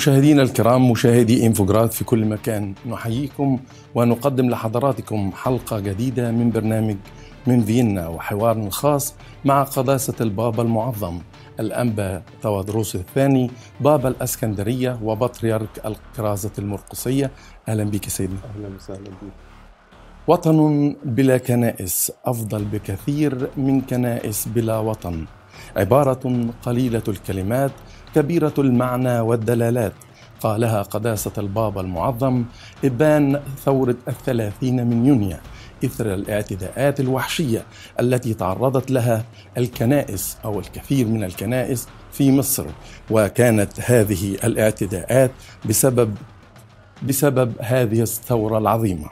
مشاهدينا الكرام مشاهدي انفوجراد في كل مكان نحييكم ونقدم لحضراتكم حلقه جديده من برنامج من فيينا وحوار خاص مع قداسه البابا المعظم الانبا تواضروس الثاني بابا الاسكندريه وبطريرك الكرازه المرقصيه اهلا بك سيدنا اهلا وسهلا بك وطن بلا كنائس افضل بكثير من كنائس بلا وطن عباره قليله الكلمات كبيرة المعنى والدلالات قالها قداسة البابا المعظم إبان ثورة الثلاثين من يونيو إثر الاعتداءات الوحشية التي تعرضت لها الكنائس أو الكثير من الكنائس في مصر وكانت هذه الاعتداءات بسبب بسبب هذه الثورة العظيمة.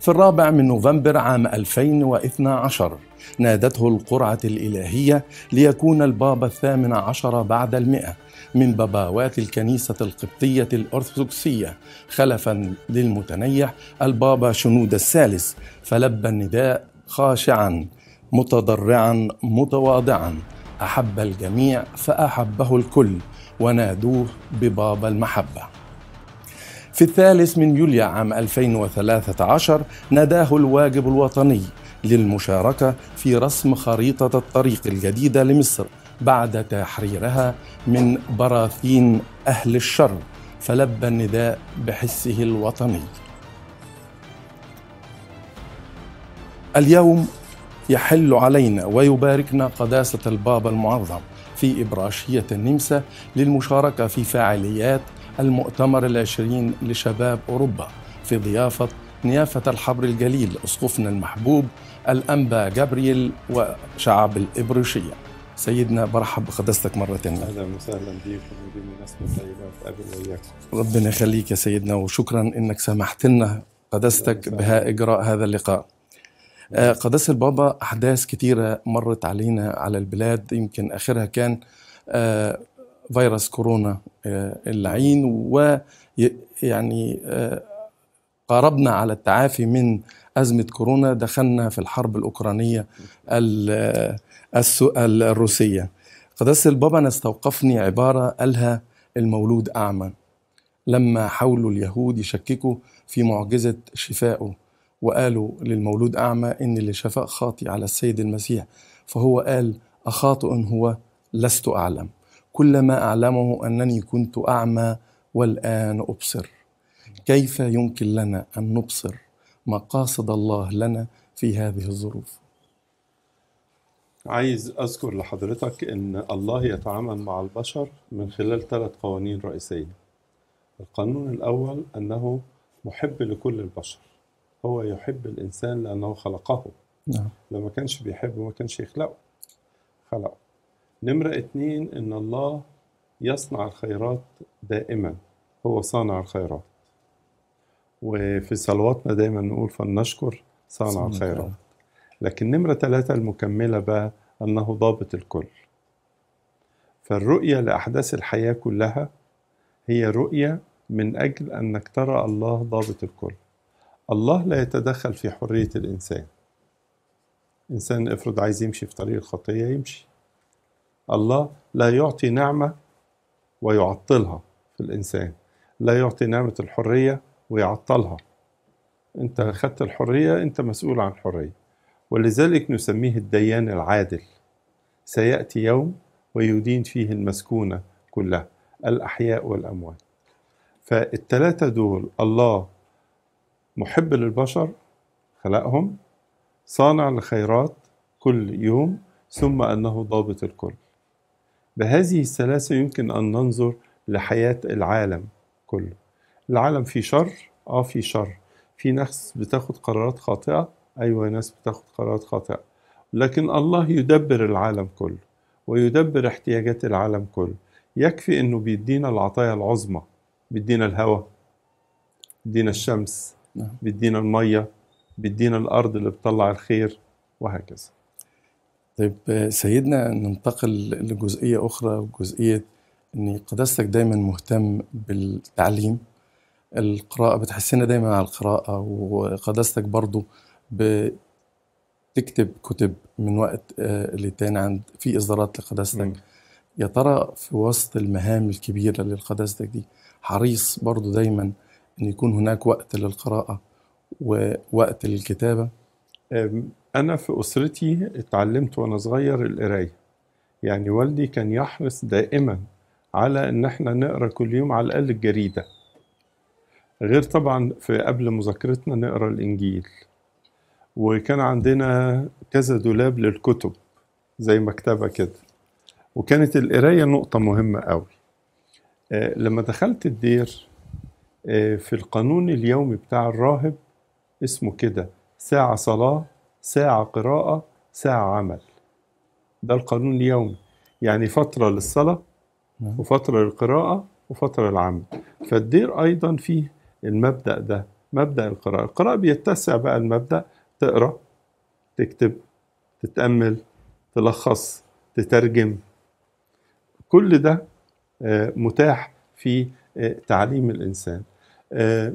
في الرابع من نوفمبر عام 2012 نادته القرعة الإلهية ليكون البابا الثامن عشر بعد المئة من باباوات الكنيسة القبطية الأرثوذكسية خلفا للمتنيح البابا شنود الثالث فلبى النداء خاشعا متضرعا متواضعا أحب الجميع فأحبه الكل ونادوه ببابا المحبة في الثالث من يوليو عام 2013 ناداه الواجب الوطني للمشاركة في رسم خريطة الطريق الجديدة لمصر بعد تحريرها من براثين أهل الشر فلبى النداء بحسه الوطني اليوم يحل علينا ويباركنا قداسة البابا المعظم في إبراشية النمسا للمشاركة في فعاليات المؤتمر العشرين لشباب أوروبا في ضيافة نيافة الحبر الجليل أسقفنا المحبوب الأنبا جابرييل وشعب الإبروشية سيدنا برحب بقداستك مرة ثانية أهلا وسهلا بيك وبمناسبة طيبة أقابل وياك ربنا يخليك يا سيدنا وشكرا أنك سمحت لنا قداستك بها إجراء هذا اللقاء آه، قداس البابا أحداث كثيرة مرت علينا على البلاد يمكن آخرها كان آه، فيروس كورونا آه، اللعين ويعني آه، قاربنا على التعافي من أزمة كورونا دخلنا في الحرب الأوكرانية آه، الروسية قداسة البابا أنا استوقفني عبارة قالها المولود أعمى لما حاولوا اليهود يشككوا في معجزة شفائه وقالوا للمولود أعمى إن اللي شفاء خاطي على السيد المسيح فهو قال أخاطئ هو لست أعلم كل ما أعلمه أنني كنت أعمى والآن أبصر كيف يمكن لنا أن نبصر مقاصد الله لنا في هذه الظروف عايز أذكر لحضرتك أن الله يتعامل مع البشر من خلال ثلاث قوانين رئيسية القانون الأول أنه محب لكل البشر هو يحب الإنسان لأنه خلقه نعم. لما كانش بيحبه ما كانش يخلقه خلقه نمرة اتنين إن الله يصنع الخيرات دائما هو صانع الخيرات وفي صلواتنا دايما نقول فلنشكر صانع الخيرات لكن نمرة ثلاثة المكملة بقى أنه ضابط الكل فالرؤية لأحداث الحياة كلها هي رؤية من أجل أنك ترى الله ضابط الكل الله لا يتدخل في حرية الإنسان إنسان افرض عايز يمشي في طريق الخطية يمشي الله لا يعطي نعمة ويعطلها في الإنسان لا يعطي نعمة الحرية ويعطلها أنت أخذت الحرية أنت مسؤول عن الحرية ولذلك نسميه الديان العادل سيأتي يوم ويدين فيه المسكونة كلها الأحياء والأموات فالتلاتة دول الله محب للبشر خلقهم صانع الخيرات كل يوم ثم أنه ضابط الكل بهذه السلاسة يمكن أن ننظر لحياة العالم كله العالم في شر آه في شر في ناس بتاخد قرارات خاطئة أيوة ناس بتاخد قرارات خاطئة لكن الله يدبر العالم كله ويدبر احتياجات العالم كله يكفي أنه بيدينا العطايا العظمى بيدينا الهواء بيدينا الشمس نعم. بيدينا المية بيدينا الأرض اللي بتطلع الخير وهكذا طيب آه، سيدنا ننتقل لجزئية أخرى وجزئية أن قداستك دايما مهتم بالتعليم القراءة بتحسنا دايما على القراءة وقداستك برضو بتكتب كتب من وقت آه، لتاني عند في إصدارات لقداستك يا ترى في وسط المهام الكبيرة للقداستك دي حريص برضو دايما أن يكون هناك وقت للقراءة ووقت للكتابة أنا في أسرتي اتعلمت وأنا صغير القراية يعني والدي كان يحرص دائما على إن إحنا نقرأ كل يوم على الأقل الجريدة غير طبعا في قبل مذاكرتنا نقرأ الإنجيل وكان عندنا كذا دولاب للكتب زي مكتبة كده وكانت القراية نقطة مهمة قوي آه، لما دخلت الدير آه، في القانون اليومي بتاع الراهب اسمه كده ساعة صلاة ساعة قراءة ساعة عمل ده القانون اليومي يعني فترة للصلاة نعم. وفترة للقراءة وفترة للعمل فالدير أيضا فيه المبدأ ده مبدأ القراءة القراءة بيتسع بقى المبدأ تقرأ تكتب تتأمل تلخص تترجم كل ده آه، متاح في آه، تعليم الإنسان آه،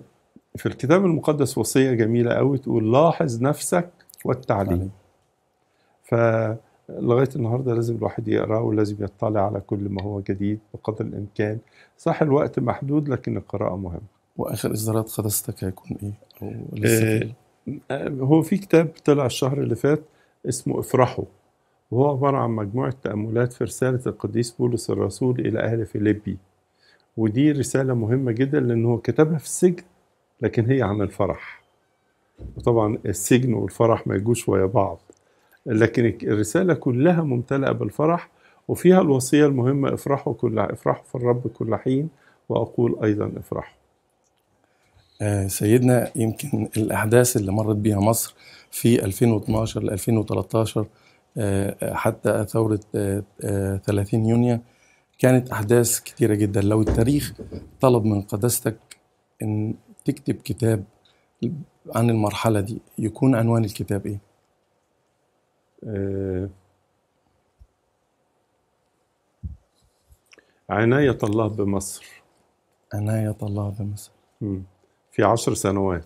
في الكتاب المقدس وصية جميلة قوي تقول لاحظ نفسك والتعليم فلغاية النهاردة لازم الواحد يقرأ ولازم يطلع على كل ما هو جديد بقدر الإمكان صح الوقت محدود لكن القراءة مهمة وآخر إصدارات قدستك هيكون إيه؟ أو لسه آه،, آه هو في كتاب طلع الشهر اللي فات اسمه افرحوا وهو عبارة عن مجموعة تأملات في رسالة القديس بولس الرسول إلى أهل فيليبي ودي رسالة مهمة جدا لأنه هو كتبها في السجن لكن هي عن الفرح وطبعا السجن والفرح ما يجوش ويا بعض لكن الرسالة كلها ممتلئة بالفرح وفيها الوصية المهمة افرحوا كل افرحوا في الرب كل حين وأقول أيضا افرحوا آه، سيدنا يمكن الأحداث اللي مرت بها مصر في 2012 ل 2013 آه، آه، حتى ثورة 30 يونيو كانت أحداث كثيره جدا لو التاريخ طلب من قداستك أن تكتب كتاب عن المرحلة دي يكون عنوان الكتاب إيه؟ آه عناية الله بمصر عناية الله بمصر مم. في عشر سنوات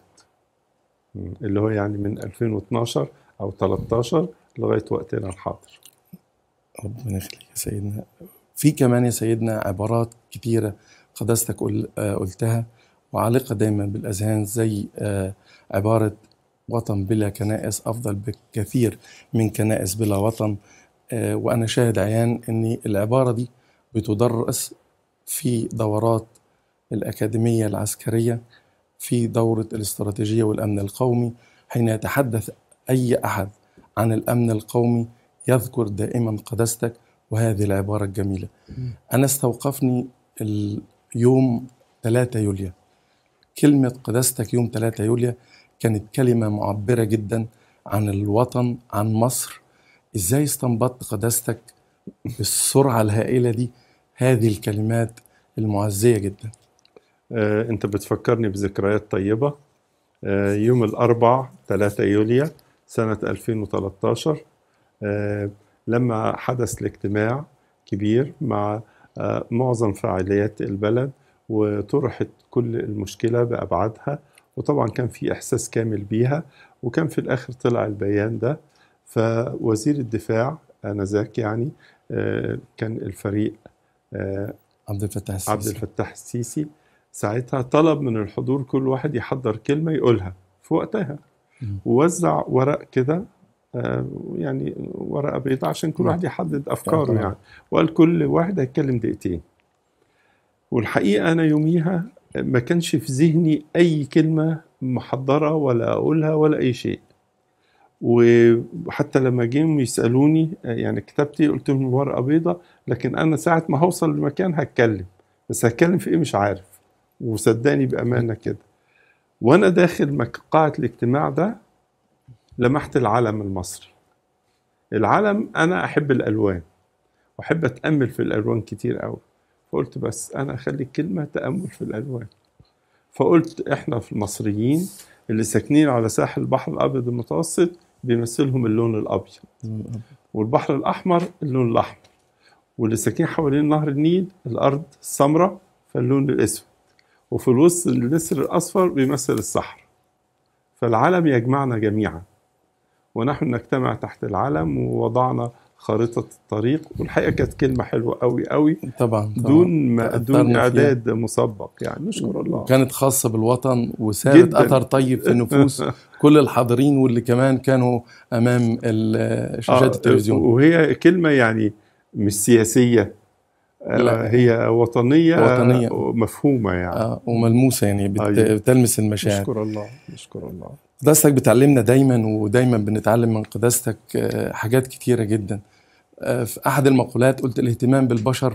مم. اللي هو يعني من 2012 أو 13 لغاية وقتنا الحاضر ربنا يخليك يا سيدنا في كمان يا سيدنا عبارات كتيرة قدستك آه، قلتها وعالقة دايما بالأذهان زي آه، عبارة وطن بلا كنائس أفضل بكثير من كنائس بلا وطن آه، وأنا شاهد عيان أن العبارة دي بتدرس في دورات الأكاديمية العسكرية في دورة الاستراتيجية والأمن القومي حين يتحدث أي أحد عن الأمن القومي يذكر دائما قداستك وهذه العبارة الجميلة أنا استوقفني اليوم 3 يوليو كلمة قداستك يوم 3 يوليا كانت كلمة معبرة جدا عن الوطن عن مصر ازاي استنبطت قداستك بالسرعة الهائلة دي هذه الكلمات المعزية جدا آه، انت بتفكرني بذكريات طيبة آه، يوم الأربع 3 يوليا سنة 2013 آه، لما حدث الاجتماع كبير مع آه، معظم فعاليات البلد وطرحت كل المشكلة بأبعادها وطبعا كان في إحساس كامل بيها وكان في الآخر طلع البيان ده فوزير الدفاع آنذاك يعني آه، كان الفريق آه، عبد الفتاح السيسي عبد الفتاح السيسي ساعتها طلب من الحضور كل واحد يحضر كلمة يقولها في وقتها ووزع ورق كده آه، يعني ورقة بيضاء عشان كل نعم. واحد يحدد أفكاره يعني وقال كل واحد هيتكلم دقيقتين والحقيقه انا يوميها ما كانش في ذهني اي كلمه محضره ولا اقولها ولا اي شيء وحتى لما جيم يسالوني يعني كتبتي قلت لهم ورقه بيضة لكن انا ساعه ما هوصل لمكان هتكلم بس هتكلم في ايه مش عارف وصدقني بامانه كده وانا داخل قاعه الاجتماع ده لمحت العلم المصري العلم انا احب الالوان واحب اتامل في الالوان كتير قوي فقلت بس أنا أخلي الكلمة تأمل في الألوان فقلت إحنا في المصريين اللي ساكنين على ساحل البحر الأبيض المتوسط بيمثلهم اللون الأبيض والبحر الأحمر اللون الأحمر واللي ساكنين حوالين نهر النيل الأرض السمراء فاللون الأسود وفي الوسط النسر الأصفر بيمثل الصحراء فالعالم يجمعنا جميعا ونحن نجتمع تحت العالم ووضعنا خارطه الطريق والحقيقه كانت كلمه حلوه قوي قوي طبعا, طبعاً. دون ما دون اعداد مسبق يعني نشكر الله كانت خاصه بالوطن وسابت اثر طيب في نفوس كل الحاضرين واللي كمان كانوا امام شاشات آه التلفزيون وهي كلمه يعني مش سياسيه آه، لا. هي وطنية, وطنية آه، مفهومة يعني آه وملموسة يعني طيب. بتلمس المشاعر نشكر الله نشكر الله قداستك بتعلمنا دايما ودايما بنتعلم من قداستك آه، حاجات كتيرة جدا آه، في أحد المقولات قلت الاهتمام بالبشر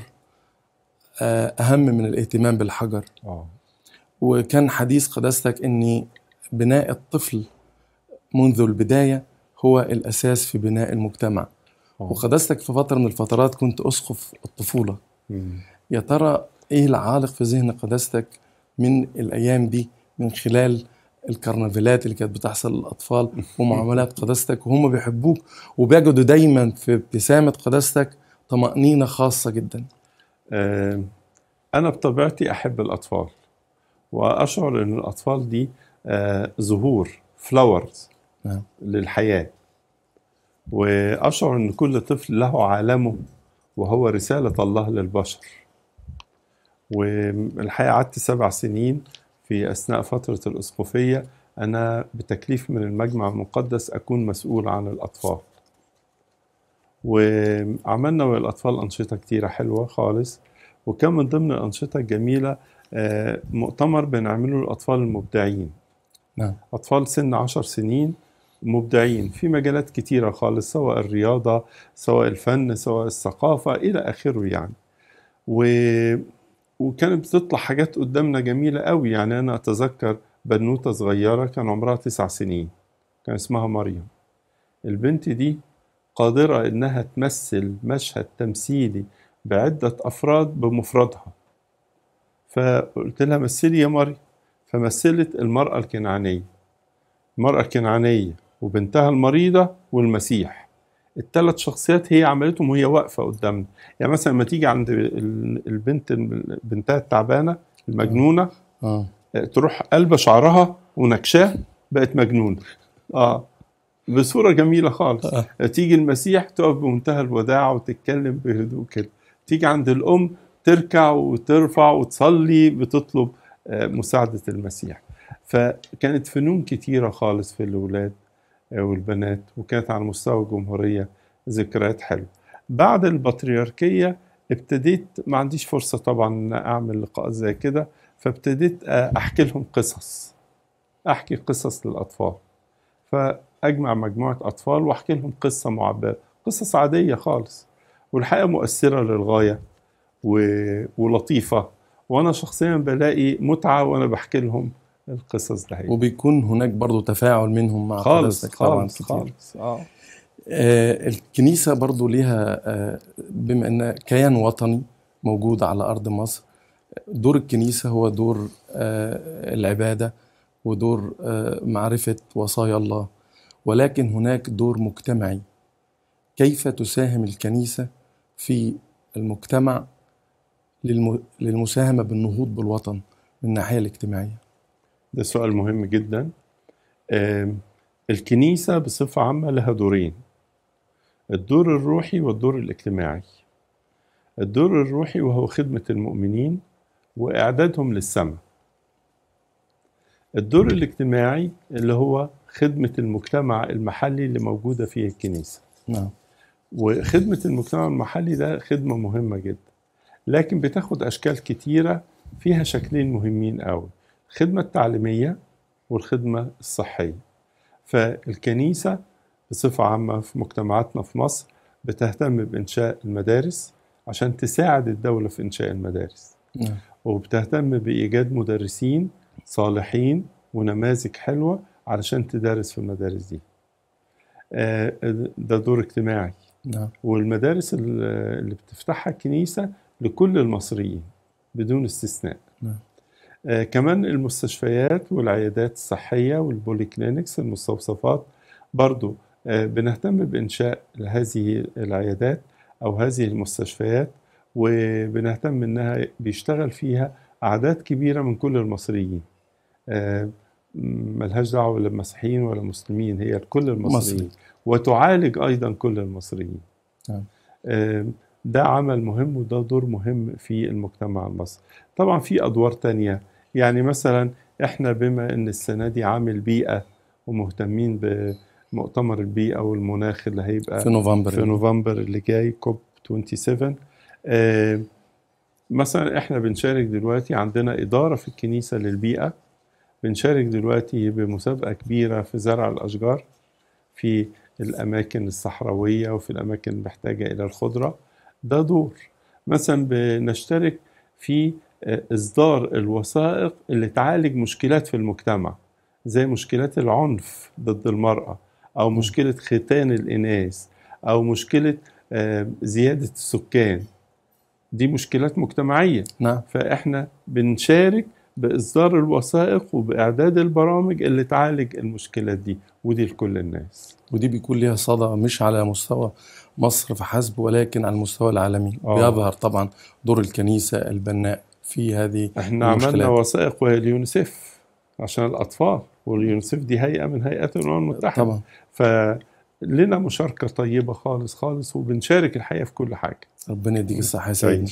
آه، أهم من الاهتمام بالحجر أوه. وكان حديث قداستك أن بناء الطفل منذ البداية هو الأساس في بناء المجتمع أوه. وقداستك في فترة من الفترات كنت أسقف الطفولة يا ترى إيه العالق في ذهن قداستك من الأيام دي من خلال الكرنفالات اللي كانت بتحصل للاطفال ومعاملات قداستك وهم بيحبوك وبيجدوا دايما في ابتسامه قداستك طمانينه خاصه جدا آه، انا بطبيعتي احب الاطفال واشعر ان الاطفال دي زهور آه، فلاورز نعم. للحياه واشعر ان كل طفل له عالمه وهو رساله الله للبشر والحقيقه قعدت سبع سنين في أثناء فترة الأسقفية أنا بتكليف من المجمع المقدس أكون مسؤول عن الأطفال وعملنا ويا الأطفال أنشطة كتيرة حلوة خالص وكان من ضمن الأنشطة الجميلة آه، مؤتمر بنعمله للأطفال المبدعين نعم. أطفال سن عشر سنين مبدعين في مجالات كتيرة خالص سواء الرياضة سواء الفن سواء الثقافة إلى آخره يعني وكانت بتطلع حاجات قدامنا جميلة قوي يعني أنا أتذكر بنوتة صغيرة كان عمرها تسع سنين كان اسمها مريم البنت دي قادرة إنها تمثل مشهد تمثيلي بعدة أفراد بمفردها فقلت لها مثلي يا مريم فمثلت المرأة الكنعانية المرأة الكنعانية وبنتها المريضة والمسيح الثلاث شخصيات هي عملتهم وهي واقفه قدامنا يعني مثلا لما تيجي عند البنت بنتها التعبانه المجنونه آه. آه. آه، تروح قلب شعرها ونكشاه بقت مجنونه اه بصوره جميله خالص آه. آه. تيجي المسيح تقف بمنتهى الوداع وتتكلم بهدوء كده تيجي عند الام تركع وترفع وتصلي بتطلب مساعده المسيح فكانت فنون كتيره خالص في الاولاد آه، والبنات وكانت على مستوى الجمهورية ذكريات حلوة بعد البطريركية ابتديت ما عنديش فرصة طبعا أعمل لقاء زي كده فابتديت آه، أحكي لهم قصص أحكي قصص للأطفال فأجمع مجموعة أطفال وأحكي لهم قصة معبرة قصص عادية خالص والحقيقة مؤثرة للغاية و... ولطيفة وأنا شخصيا بلاقي متعة وأنا بحكي لهم القصص ده وبيكون هناك برضو تفاعل منهم مع خالص خالص خالص آه. اه الكنيسة برضو ليها آه بما أن كيان وطني موجود على أرض مصر دور الكنيسة هو دور آه العبادة ودور آه معرفة وصايا الله ولكن هناك دور مجتمعي كيف تساهم الكنيسة في المجتمع للمساهمة بالنهوض بالوطن من الناحية الاجتماعية ده سؤال مهم جدا الكنيسة بصفة عامة لها دورين الدور الروحي والدور الاجتماعي الدور الروحي وهو خدمة المؤمنين وإعدادهم للسماء الدور الاجتماعي اللي هو خدمة المجتمع المحلي اللي موجودة فيه الكنيسة نعم وخدمة المجتمع المحلي ده خدمة مهمة جدا لكن بتاخد أشكال كتيرة فيها شكلين مهمين قوي الخدمة التعليمية والخدمة الصحية فالكنيسة بصفة عامة في مجتمعاتنا في مصر بتهتم بإنشاء المدارس عشان تساعد الدولة في إنشاء المدارس نعم. وبتهتم بإيجاد مدرسين صالحين ونماذج حلوة علشان تدرس في المدارس دي آه، ده دور اجتماعي نعم. والمدارس اللي بتفتحها الكنيسة لكل المصريين بدون استثناء نعم. آه، كمان المستشفيات والعيادات الصحية والبوليكلينكس المستوصفات برضو آه، بنهتم بإنشاء هذه العيادات أو هذه المستشفيات وبنهتم إنها بيشتغل فيها أعداد كبيرة من كل المصريين آه، ملهاش دعوة لا مسيحيين ولا مسلمين هي كل المصريين مصري. وتعالج أيضا كل المصريين نعم. ده عمل مهم وده دور مهم في المجتمع المصري طبعا في أدوار تانية يعني مثلا احنا بما ان السنه دي عامل بيئه ومهتمين بمؤتمر البيئه والمناخ اللي هيبقى في نوفمبر في نوفمبر اللي جاي كوب 27 آه مثلا احنا بنشارك دلوقتي عندنا اداره في الكنيسه للبيئه بنشارك دلوقتي بمسابقه كبيره في زرع الاشجار في الاماكن الصحراويه وفي الاماكن المحتاجه الى الخضره ده دور مثلا بنشترك في إصدار الوثائق اللي تعالج مشكلات في المجتمع زي مشكلات العنف ضد المرأة أو مشكلة ختان الإناث أو مشكلة آه، زيادة السكان دي مشكلات مجتمعية نعم. فإحنا بنشارك بإصدار الوثائق وبإعداد البرامج اللي تعالج المشكلات دي ودي لكل الناس ودي بيكون ليها صدى مش على مستوى مصر فحسب ولكن على المستوى العالمي أوه. بيظهر طبعا دور الكنيسة البناء في هذه احنا عملنا وثائق وهي اليونيسيف عشان الاطفال واليونيسيف دي هيئه من هيئات الامم المتحده طبعا فلنا مشاركه طيبه خالص خالص وبنشارك الحقيقه في كل حاجه ربنا يديك الصحه يا سيدنا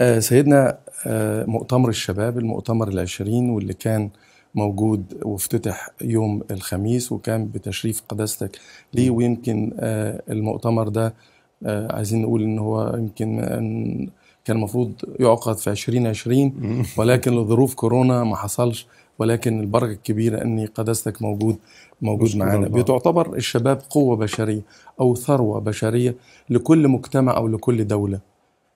آه، سيدنا آه، مؤتمر الشباب المؤتمر العشرين واللي كان موجود وافتتح يوم الخميس وكان بتشريف قداستك ليه ويمكن آه، المؤتمر ده عايزين نقول ان هو يمكن كان المفروض يعقد في 2020 ولكن لظروف كورونا ما حصلش ولكن البركه الكبيره اني قداستك موجود موجود معانا بتعتبر الشباب قوه بشريه او ثروه بشريه لكل مجتمع او لكل دوله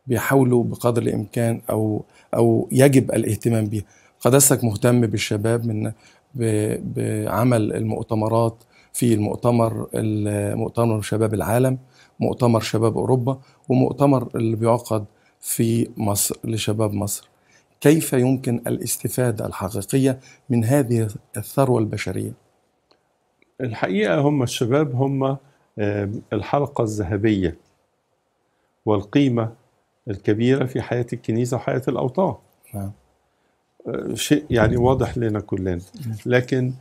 بيحاولوا بقدر الامكان او او يجب الاهتمام بها قداستك مهتم بالشباب من بعمل المؤتمرات في المؤتمر مؤتمر شباب العالم مؤتمر شباب اوروبا ومؤتمر اللي بيعقد في مصر لشباب مصر كيف يمكن الاستفادة الحقيقية من هذه الثروة البشرية الحقيقة هم الشباب هم الحلقة الذهبية والقيمة الكبيرة في حياة الكنيسة وحياة الأوطان نعم. آه، شيء يعني واضح لنا كلنا لكن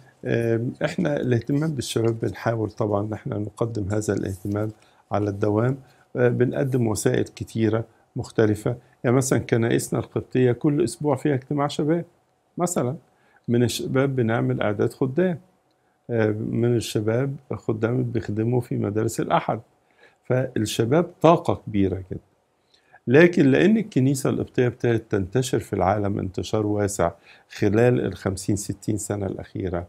احنا الاهتمام بالشباب بنحاول طبعا احنا نقدم هذا الاهتمام على الدوام آه، بنقدم وسائل كثيره مختلفة يعني مثلا كنائسنا القبطية كل أسبوع فيها اجتماع شباب مثلا من الشباب بنعمل أعداد خدام آه، من الشباب خدام بيخدموا في مدارس الأحد فالشباب طاقة كبيرة جدا لكن لأن الكنيسة القبطية ابتدت تنتشر في العالم انتشار واسع خلال الخمسين ستين سنة الأخيرة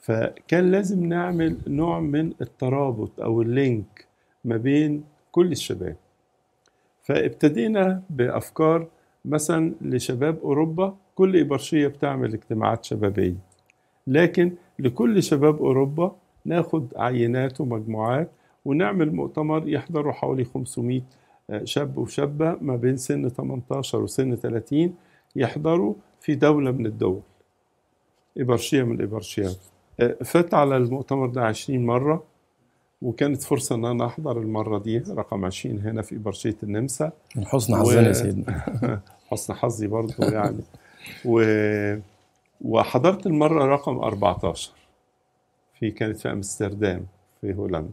فكان لازم نعمل نوع من الترابط أو اللينك ما بين كل الشباب فابتدينا بأفكار مثلا لشباب أوروبا كل إبرشية بتعمل اجتماعات شبابية لكن لكل شباب أوروبا ناخد عينات ومجموعات ونعمل مؤتمر يحضره حوالي 500 شاب وشابة ما بين سن 18 وسن 30 يحضروا في دولة من الدول إبرشية من الإبرشيات آه، فات على المؤتمر ده 20 مرة وكانت فرصة أن أنا أحضر المرة دي رقم 20 هنا في برشية النمسا من حسن حظنا يا سيدنا حسن حظي برضه يعني و... وحضرت المرة رقم 14 في كانت في أمستردام في هولندا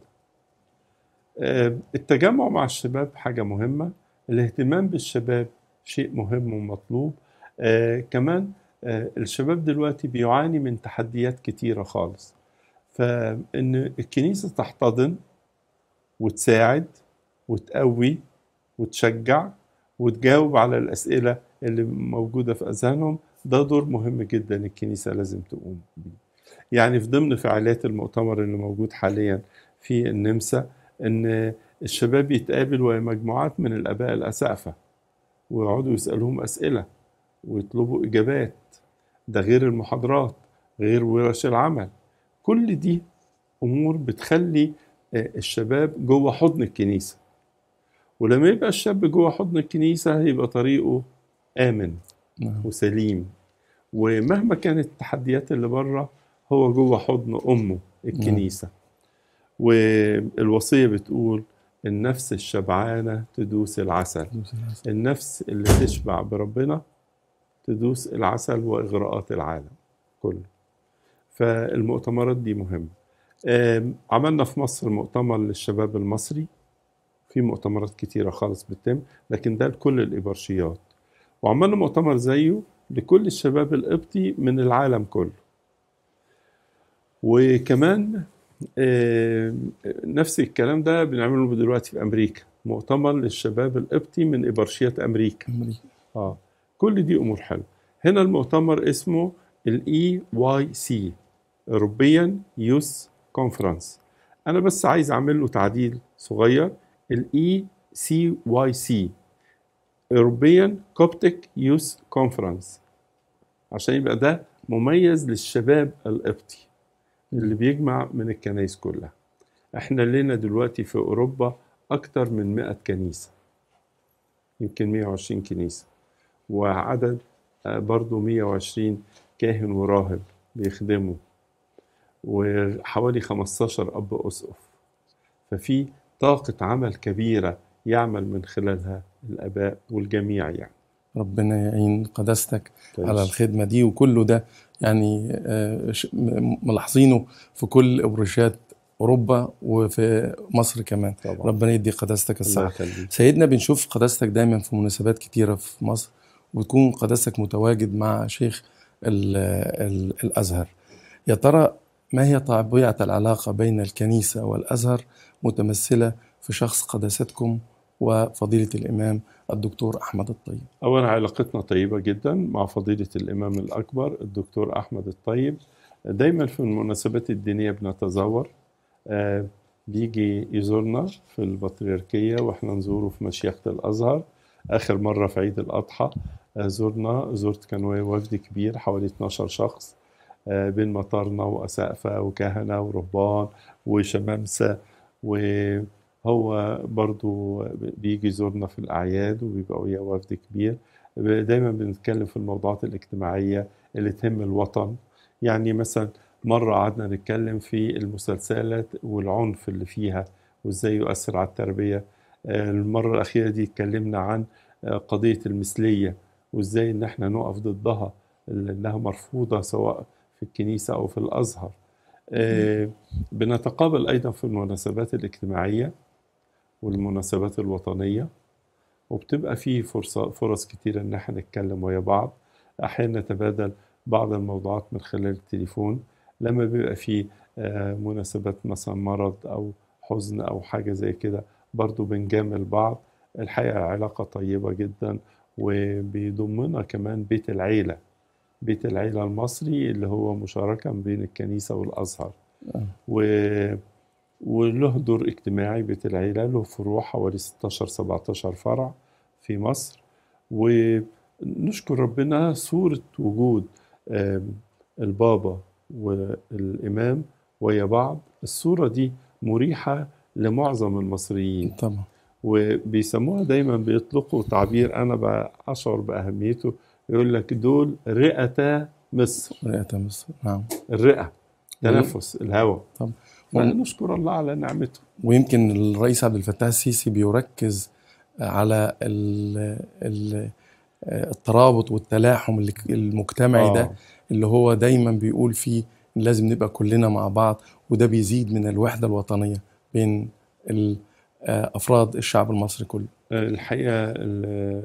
آه، التجمع مع الشباب حاجة مهمة الاهتمام بالشباب شيء مهم ومطلوب آه، كمان آه، الشباب دلوقتي بيعاني من تحديات كتيرة خالص فإن الكنيسة تحتضن وتساعد وتقوي وتشجع وتجاوب على الأسئلة اللي موجودة في أذهانهم ده دور مهم جدا الكنيسة لازم تقوم بيه يعني في ضمن فعاليات المؤتمر اللي موجود حاليا في النمسا ان الشباب يتقابل ويا مجموعات من الآباء الأسقفة ويقعدوا يسألوهم أسئلة ويطلبوا إجابات ده غير المحاضرات غير ورش العمل كل دي امور بتخلي آه، الشباب جوه حضن الكنيسه ولما يبقى الشاب جوه حضن الكنيسه هيبقى طريقه امن نعم. وسليم ومهما كانت التحديات اللي بره هو جوه حضن امه الكنيسه نعم. والوصيه بتقول النفس الشبعانه تدوس العسل النفس اللي تشبع بربنا تدوس العسل واغراءات العالم كله فالمؤتمرات دي مهمة عملنا في مصر مؤتمر للشباب المصري في مؤتمرات كتيرة خالص بتتم لكن ده لكل الإبرشيات وعملنا مؤتمر زيه لكل الشباب القبطي من العالم كله وكمان نفس الكلام ده بنعمله دلوقتي في أمريكا مؤتمر للشباب القبطي من إبرشيات أمريكا أمريكا آه كل دي أمور حلوة هنا المؤتمر اسمه الاي واي e سي أوروبيا يوس كونفرنس أنا بس عايز أعمل له تعديل صغير الإي سي واي سي European كوبتيك يوس كونفرنس عشان يبقى ده مميز للشباب القبطي اللي بيجمع من الكنايس كلها احنا لنا دلوقتي في اوروبا اكتر من 100 كنيسه يمكن 120 كنيسه وعدد آه، برضو 120 كاهن وراهب بيخدموا وحوالي 15 أب أسقف ففي طاقة عمل كبيرة يعمل من خلالها الآباء والجميع يعني ربنا يعين قداستك طيب. على الخدمة دي وكله ده يعني آه، ملاحظينه في كل أورشات أوروبا وفي مصر كمان طبعا. ربنا يدي قداستك الصحة سيدنا بنشوف قداستك دايما في مناسبات كتيرة في مصر وتكون قداستك متواجد مع شيخ الـ الـ الأزهر يا ترى ما هي طبيعة العلاقة بين الكنيسة والأزهر متمثلة في شخص قداستكم وفضيلة الإمام الدكتور أحمد الطيب أولا علاقتنا طيبة جدا مع فضيلة الإمام الأكبر الدكتور أحمد الطيب دايما في المناسبات الدينية بنتزور آه، بيجي يزورنا في البطريركية وإحنا نزوره في مشيخة الأزهر آخر مرة في عيد الأضحى آه، زرنا زرت كان وفد كبير حوالي 12 شخص آه، بين مطارنة وأسقفة وكهنة ورهبان وشمامسة وهو برضو بيجي يزورنا في الأعياد وبيبقى وياه وفد كبير دايما بنتكلم في الموضوعات الاجتماعية اللي تهم الوطن يعني مثلا مرة قعدنا نتكلم في المسلسلات والعنف اللي فيها وازاي يؤثر على التربية آه، المرة الأخيرة دي اتكلمنا عن آه، قضية المثلية وازاي ان احنا نقف ضدها لانها مرفوضة سواء في الكنيسة أو في الأزهر آه، نعم. بنتقابل أيضا في المناسبات الاجتماعية والمناسبات الوطنية وبتبقى في فرصة فرص كتيرة إن احنا نتكلم ويا بعض أحيانا نتبادل بعض الموضوعات من خلال التليفون لما بيبقى في آه، مناسبات مثلا مرض أو حزن أو حاجة زي كده برضو بنجامل بعض الحقيقة علاقة طيبة جدا وبيضمنا كمان بيت العيلة بيت العيلة المصري اللي هو مشاركة بين الكنيسة والأزهر آه. و... وله دور اجتماعي بيت العيلة له فروع حوالي 16-17 فرع في مصر ونشكر ربنا صورة وجود البابا والإمام ويا بعض الصورة دي مريحة لمعظم المصريين طبعا وبيسموها دايما بيطلقوا تعبير أنا بأشعر بأهميته يقول لك دول رئة مصر رئة مصر نعم الرئة تنفس الهواء طب نشكر الله على نعمته ويمكن الرئيس عبد الفتاح السيسي بيركز على ال ال الترابط والتلاحم المجتمعي آه. ده اللي هو دايما بيقول فيه لازم نبقى كلنا مع بعض وده بيزيد من الوحده الوطنيه بين آه، افراد الشعب المصري كله الحقيقة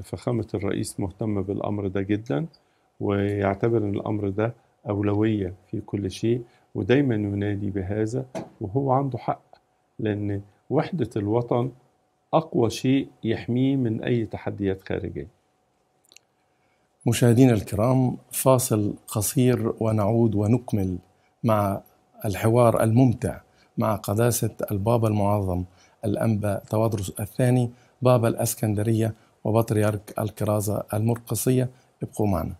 فخامة الرئيس مهتم بالأمر ده جدا ويعتبر أن الأمر ده أولوية في كل شيء ودايما ينادي بهذا وهو عنده حق لأن وحدة الوطن أقوى شيء يحميه من أي تحديات خارجية مشاهدينا الكرام فاصل قصير ونعود ونكمل مع الحوار الممتع مع قداسة البابا المعظم الأنبا توادرس الثاني بابا الأسكندرية وبطريرك الكرازة المرقصية ابقوا معنا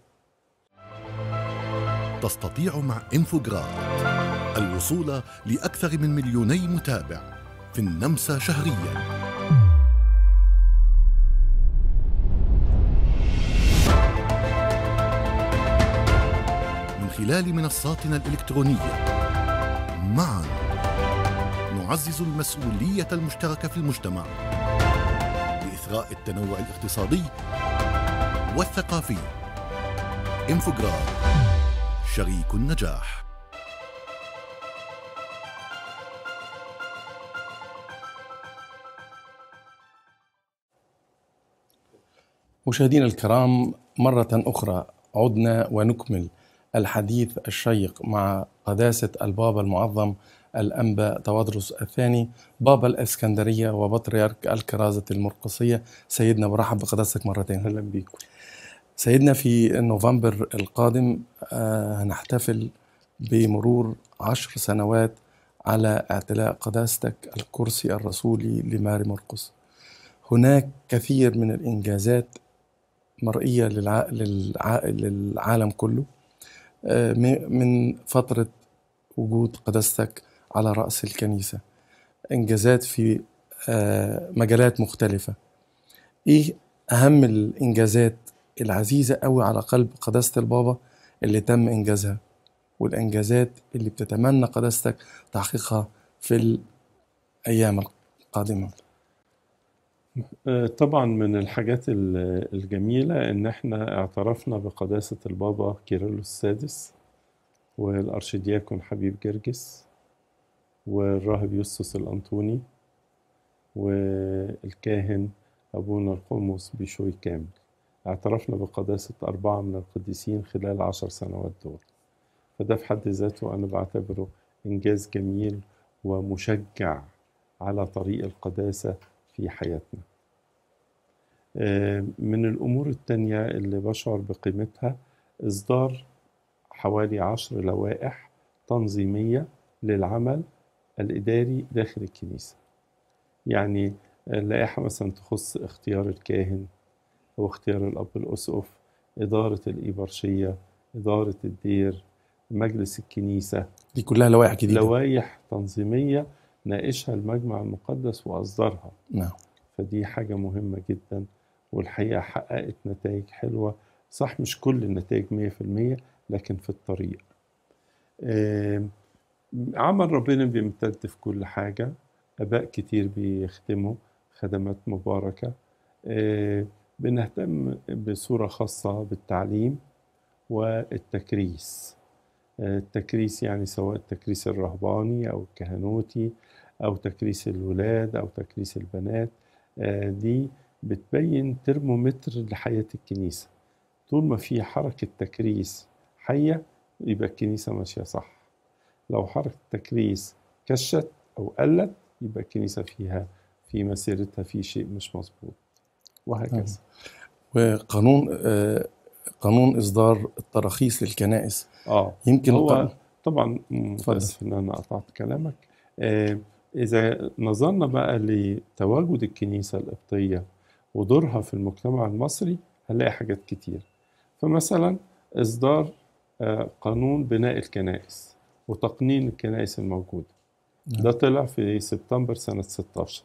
تستطيع مع انفوجراد الوصول لأكثر من مليوني متابع في النمسا شهرياً من خلال منصاتنا الإلكترونية معا نعزز المسؤولية المشتركة في المجتمع إصغاء التنوع الاقتصادي والثقافي انفوجرام شريك النجاح مشاهدينا الكرام مرة أخرى عدنا ونكمل الحديث الشيق مع قداسة البابا المعظم الأنبا توادرس الثاني بابا الإسكندرية وبطريرك الكرازة المرقصية سيدنا برحب بقداستك مرتين أهلا بيك سيدنا في نوفمبر القادم هنحتفل آه، بمرور عشر سنوات على اعتلاء قداستك الكرسي الرسولي لماري مرقس هناك كثير من الإنجازات مرئية للع... للع... للعالم كله آه، من فترة وجود قداستك على رأس الكنيسة إنجازات في آه، مجالات مختلفة إيه أهم الإنجازات العزيزة قوي على قلب قداسة البابا اللي تم إنجازها والإنجازات اللي بتتمنى قداستك تحقيقها في الأيام القادمة آه، طبعا من الحاجات الجميلة إن إحنا اعترفنا بقداسة البابا كيرلس السادس والأرشدياكون حبيب جرجس والراهب يوسوس الأنطوني والكاهن أبونا القمص بشوي كامل اعترفنا بقداسة أربعة من القديسين خلال عشر سنوات دول فده في حد ذاته أنا بعتبره إنجاز جميل ومشجع على طريق القداسة في حياتنا آه، من الأمور التانية اللي بشعر بقيمتها إصدار حوالي عشر لوائح تنظيمية للعمل الإداري داخل الكنيسة يعني اللائحة مثلا تخص اختيار الكاهن أو اختيار الأب الأسقف إدارة الإيبرشية إدارة الدير مجلس الكنيسة دي كلها لوائح جديدة لوائح تنظيمية ناقشها المجمع المقدس وأصدرها نعم فدي حاجة مهمة جدا والحقيقة حققت نتائج حلوة صح مش كل النتائج 100% لكن في الطريق عمل ربنا بيمتد في كل حاجة آباء كتير بيخدموا خدمات مباركة آه، بنهتم بصورة خاصة بالتعليم والتكريس آه، التكريس يعني سواء التكريس الرهباني أو الكهنوتي أو تكريس الولاد أو تكريس البنات آه، دي بتبين ترمومتر لحياة الكنيسة طول ما في حركة تكريس حية يبقى الكنيسة ماشية صح لو حركة التكريس كشت أو قلت يبقى الكنيسة فيها في مسيرتها في شيء مش مظبوط وهكذا طيب. وقانون آه قانون إصدار التراخيص للكنائس آه يمكن هو طبعا آسف إن أنا قطعت كلامك آه إذا نظرنا بقى لتواجد الكنيسة القبطية ودورها في المجتمع المصري هنلاقي حاجات كتير فمثلا إصدار آه، قانون بناء الكنائس وتقنين الكنائس الموجودة نعم. ده طلع في سبتمبر سنة 16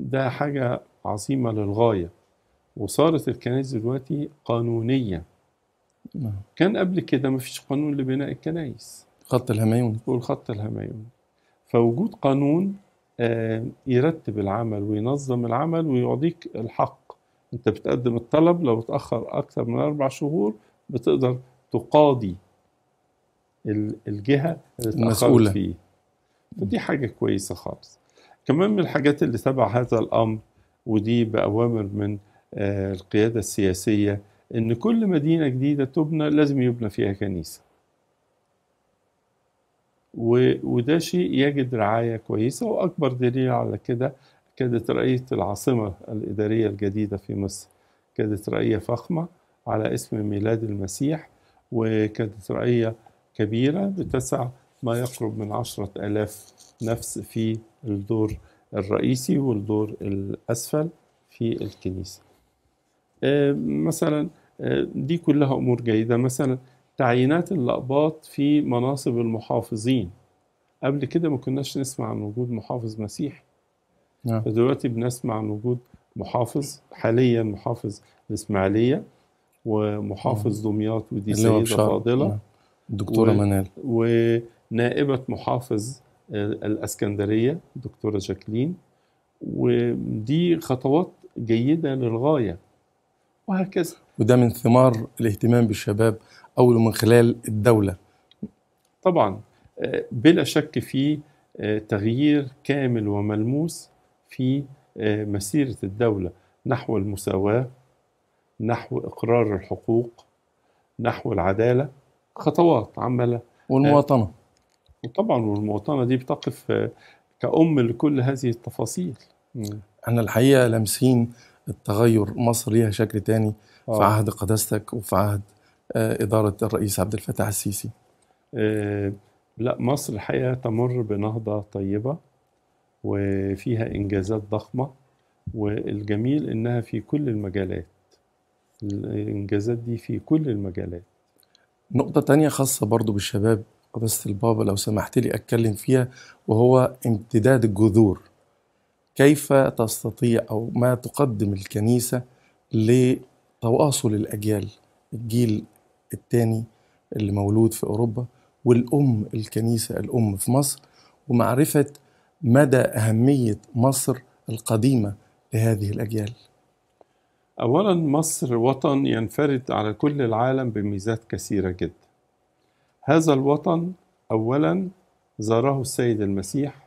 ده حاجة عظيمة للغاية وصارت الكنائس دلوقتي قانونية نعم. كان قبل كده مفيش قانون لبناء الكنائس الخط الهميوني والخط الهمايون فوجود قانون آه، يرتب العمل وينظم العمل ويعطيك الحق انت بتقدم الطلب لو اتأخر أكثر من أربع شهور بتقدر تقاضي الجهه المسؤوله فيه فدي حاجه كويسه خالص كمان من الحاجات اللي تبع هذا الامر ودي باوامر من آه، القياده السياسيه ان كل مدينه جديده تبنى لازم يبنى فيها كنيسه وده شيء يجد رعايه كويسه واكبر دليل على كده كانت رأية العاصمه الاداريه الجديده في مصر كانت رأية فخمه على اسم ميلاد المسيح وكانت رأية كبيرة بتسع ما يقرب من عشرة ألاف نفس في الدور الرئيسي والدور الأسفل في الكنيسة آه، مثلا آه، دي كلها أمور جيدة مثلا تعيينات الأقباط في مناصب المحافظين قبل كده ما كناش نسمع عن وجود محافظ مسيحي نعم. فدلوقتي بنسمع عن وجود محافظ حاليا محافظ الإسماعيلية ومحافظ نعم. دمياط ودي سيدة فاضلة نعم. دكتورة و... منال ونائبة محافظ الاسكندرية دكتورة جاكلين ودي خطوات جيدة للغاية وهكذا وده من ثمار الاهتمام بالشباب أو من خلال الدولة طبعا آه، بلا شك في آه، تغيير كامل وملموس في آه، مسيرة الدولة نحو المساواة نحو إقرار الحقوق نحو العدالة خطوات عماله والمواطنه آه، طبعا والمواطنه دي بتقف آه، كأم لكل هذه التفاصيل احنا الحقيقه لامسين التغير مصر ليها شكل تاني آه. في عهد قداستك وفي عهد آه إدارة الرئيس عبد الفتاح السيسي آه لا مصر الحقيقة تمر بنهضة طيبة وفيها إنجازات ضخمة والجميل إنها في كل المجالات الإنجازات دي في كل المجالات نقطة تانية خاصة برضو بالشباب قداسة البابا لو سمحت لي أتكلم فيها وهو امتداد الجذور كيف تستطيع أو ما تقدم الكنيسة لتواصل الأجيال الجيل الثاني اللي مولود في أوروبا والأم الكنيسة الأم في مصر ومعرفة مدى أهمية مصر القديمة لهذه الأجيال أولا مصر وطن ينفرد على كل العالم بميزات كثيرة جدا هذا الوطن أولا زاره السيد المسيح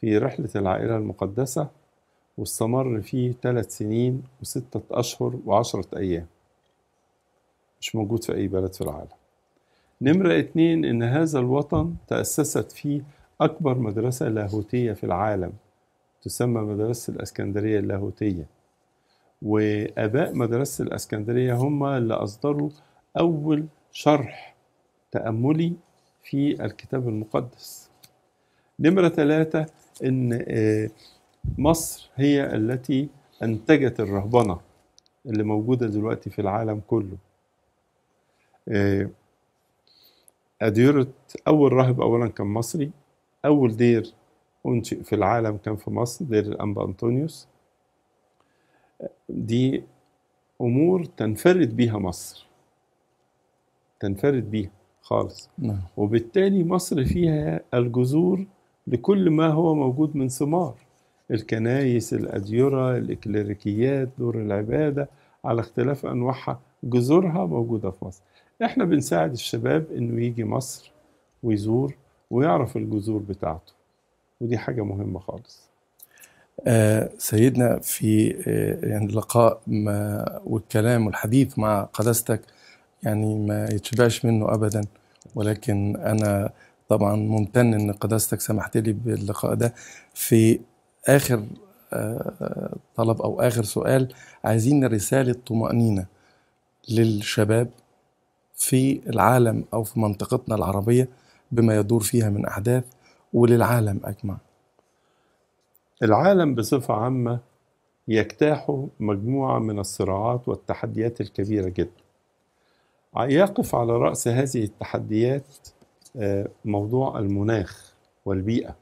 في رحلة العائلة المقدسة واستمر فيه ثلاث سنين وستة أشهر وعشرة أيام مش موجود في أي بلد في العالم نمرة اتنين إن هذا الوطن تأسست فيه أكبر مدرسة لاهوتية في العالم تسمى مدرسة الأسكندرية اللاهوتية واباء مدرسه الاسكندريه هم اللي اصدروا اول شرح تاملي في الكتاب المقدس نمره ثلاثه ان آه، مصر هي التي انتجت الرهبنه اللي موجوده دلوقتي في العالم كله آه، أديرة أول راهب أولا كان مصري أول دير أنشئ في العالم كان في مصر دير الأنبا أنطونيوس دي امور تنفرد بيها مصر تنفرد بيها خالص نعم. وبالتالي مصر فيها الجذور لكل ما هو موجود من ثمار الكنايس الأديرة الإكليريكيات دور العبادة على اختلاف أنواعها جذورها موجودة في مصر احنا بنساعد الشباب انه يجي مصر ويزور ويعرف الجذور بتاعته ودي حاجة مهمة خالص آه، سيدنا في آه، يعني اللقاء والكلام والحديث مع قداستك يعني ما يتشبعش منه ابدا ولكن انا طبعا ممتن ان قداستك سمحت لي باللقاء ده في اخر آه، طلب او اخر سؤال عايزين رساله طمانينه للشباب في العالم او في منطقتنا العربيه بما يدور فيها من احداث وللعالم اجمع العالم بصفة عامة يجتاحه مجموعة من الصراعات والتحديات الكبيرة جدا يقف على رأس هذه التحديات آه، موضوع المناخ والبيئة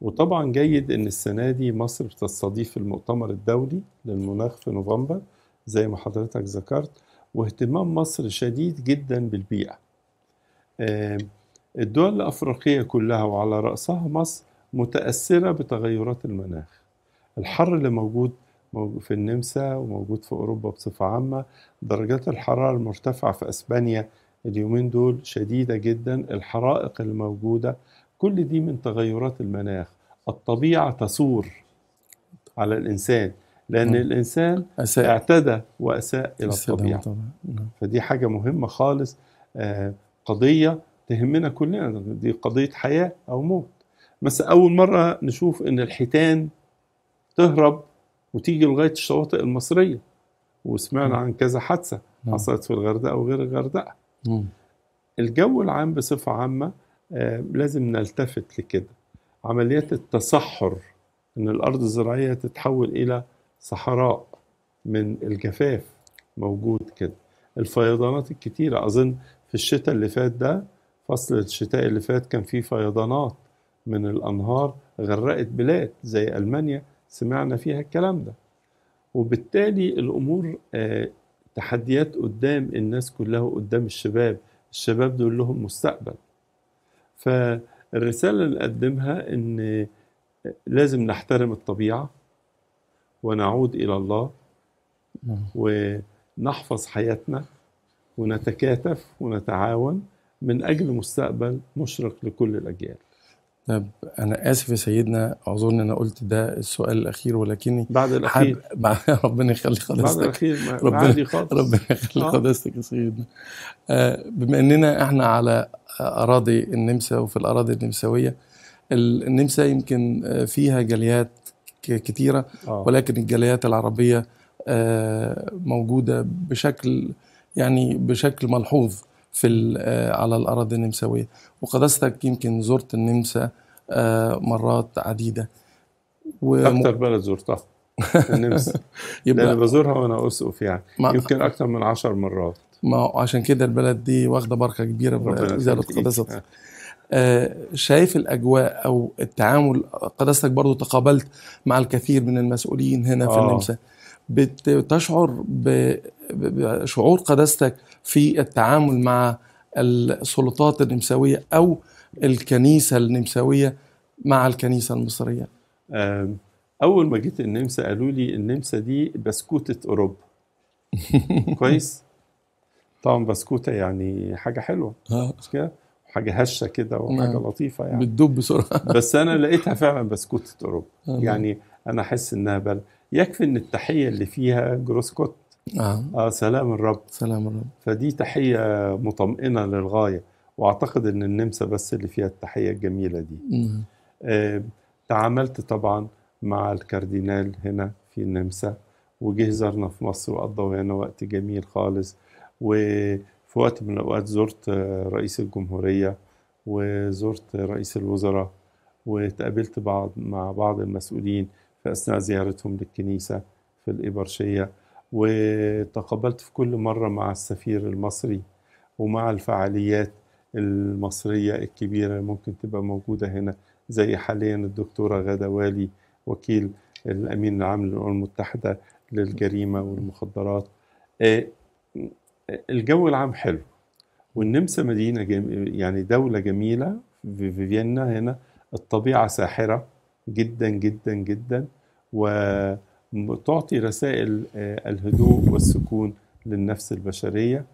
وطبعا جيد ان السنه دي مصر بتستضيف المؤتمر الدولي للمناخ في نوفمبر زي ما حضرتك ذكرت واهتمام مصر شديد جدا بالبيئه آه، الدول الافريقيه كلها وعلى راسها مصر متأثرة بتغيرات المناخ الحر اللي موجود في النمسا وموجود في أوروبا بصفة عامة درجات الحرارة المرتفعة في أسبانيا اليومين دول شديدة جدا الحرائق الموجودة كل دي من تغيرات المناخ الطبيعة تثور على الإنسان لأن م. نعم. الإنسان أساء. اعتدى وأساء إلى الطبيعة نعم. فدي حاجة مهمة خالص آه، قضية تهمنا كلنا دي قضية حياة أو موت بس أول مرة نشوف إن الحيتان تهرب وتيجي لغاية الشواطئ المصرية وسمعنا عن كذا حادثة حصلت في الغردقة وغير الغردقة الجو العام بصفة عامة آه، لازم نلتفت لكده عمليات التصحر إن الأرض الزراعية تتحول إلى صحراء من الجفاف موجود كده الفيضانات الكتيرة أظن في الشتاء اللي فات ده فصل الشتاء اللي فات كان فيه فيضانات من الأنهار غرقت بلاد زي ألمانيا سمعنا فيها الكلام ده وبالتالي الأمور آه، تحديات قدام الناس كلها وقدام الشباب الشباب دول لهم مستقبل فالرسالة اللي أقدمها إن آه، لازم نحترم الطبيعة ونعود إلى الله نعم. ونحفظ حياتنا ونتكاتف ونتعاون من أجل مستقبل مشرق لكل الأجيال طب انا اسف يا سيدنا اعذرني انا قلت ده السؤال الاخير ولكني بعد الاخير حب... ربنا يخلي حضرتك بعد الاخير ربنا خالص ربنا يخلي حضرتك آه. يا سيدنا آه بما اننا احنا على اراضي النمسا وفي الاراضي النمساويه النمسا يمكن آه، فيها جاليات كتيره آه. ولكن الجاليات العربيه آه موجوده بشكل يعني بشكل ملحوظ في آه، على الأراضي النمساوية وقداستك يمكن زرت النمسا آه، مرات عديدة و... اكثر بلد زرتها النمسا يبقى لأن بزورها وأنا أسقف يعني يمكن اكثر من عشر مرات ما عشان كده البلد دي واخدة بركة كبيرة بإزالة قداستها آه، شايف الاجواء او التعامل قداستك برضو تقابلت مع الكثير من المسؤولين هنا آه. في النمسا بتشعر ب شعور قداستك في التعامل مع السلطات النمساوية أو الكنيسة النمساوية مع الكنيسة المصرية أول ما جيت النمسا قالوا لي النمسا دي بسكوتة أوروبا كويس طبعا بسكوتة يعني حاجة حلوة آه. مش كده حاجة هشة كده وحاجة نعم. لطيفة يعني بتدوب بسرعة بس أنا لقيتها فعلا بسكوتة أوروبا آه، نعم. يعني أنا أحس إنها بل يكفي إن التحية اللي فيها جروسكوت آه. آه سلام الرب سلام الرب فدي تحية مطمئنة للغاية وأعتقد أن النمسا بس اللي فيها التحية الجميلة دي مم. نعم. آه تعاملت طبعا مع الكاردينال هنا في النمسا وجه زارنا في مصر وقضى هنا وقت جميل خالص وفي وقت من الأوقات زرت رئيس الجمهورية وزرت رئيس الوزراء وتقابلت بعض مع بعض المسؤولين في أثناء زيارتهم للكنيسة في الإبرشية وتقابلت في كل مرة مع السفير المصري ومع الفعاليات المصرية الكبيرة ممكن تبقى موجودة هنا زي حاليا الدكتورة غادة والي وكيل الأمين العام للأمم المتحدة للجريمة والمخدرات آه، الجو العام حلو والنمسا مدينة يعني دولة جميلة في فيينا هنا الطبيعة ساحرة جدا جدا جدا و تعطي رسائل آه، الهدوء والسكون للنفس البشرية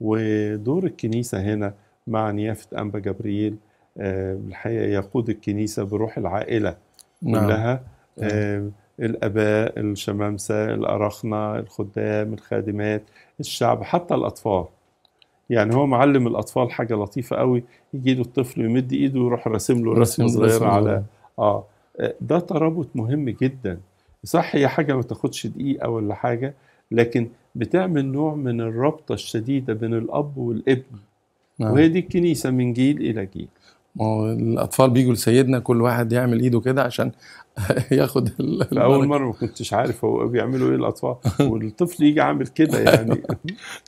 ودور الكنيسة هنا مع نيافة أنبا جبريل آه، الحقيقة يقود الكنيسة بروح العائلة نعم. كلها آه، نعم. الآباء الشمامسة الأراخنة الخدام الخادمات الشعب حتى الأطفال يعني هو معلم الأطفال حاجة لطيفة قوي يجي له الطفل يمد إيده ويروح راسم له رسمة صغيرة على آه ده ترابط مهم جدا صح هي حاجه ما تاخدش دقيقه ولا حاجه لكن بتعمل نوع من الرابطه الشديده بين الاب والابن نعم. وهي دي الكنيسه من جيل الى جيل ما هو الاطفال بيجوا لسيدنا كل واحد يعمل ايده كده عشان ياخد اول مره ما كنتش عارف هو بيعملوا ايه الاطفال والطفل يجي عامل كده يعني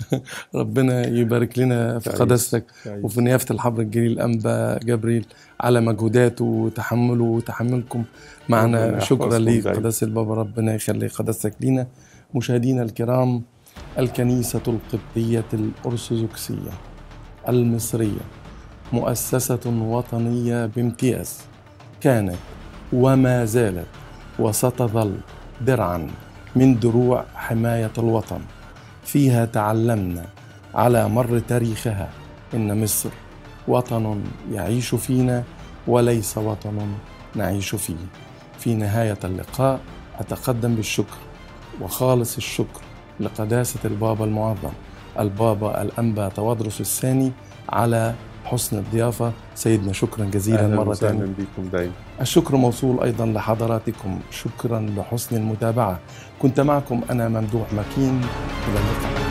ربنا يبارك لنا في قداستك وفي نيافه الحبر الجليل انبا جبريل على مجهوداته وتحمله وتحملكم معنا شكرا لقداسة البابا ربنا يخلي قداستك لينا مشاهدينا الكرام الكنيسة القبطية الأرثوذكسية المصرية مؤسسة وطنية بامتياز كانت وما زالت وستظل درعا من دروع حماية الوطن فيها تعلمنا على مر تاريخها إن مصر وطن يعيش فينا وليس وطن نعيش فيه في نهاية اللقاء أتقدم بالشكر وخالص الشكر لقداسة البابا المعظم البابا الأنبا تواضرس الثاني على حسن الضيافة سيدنا شكرا جزيلا أهلا مرة ثانية بكم دايما الشكر موصول أيضا لحضراتكم شكرا لحسن المتابعة كنت معكم أنا ممدوح مكين إلى اللقاء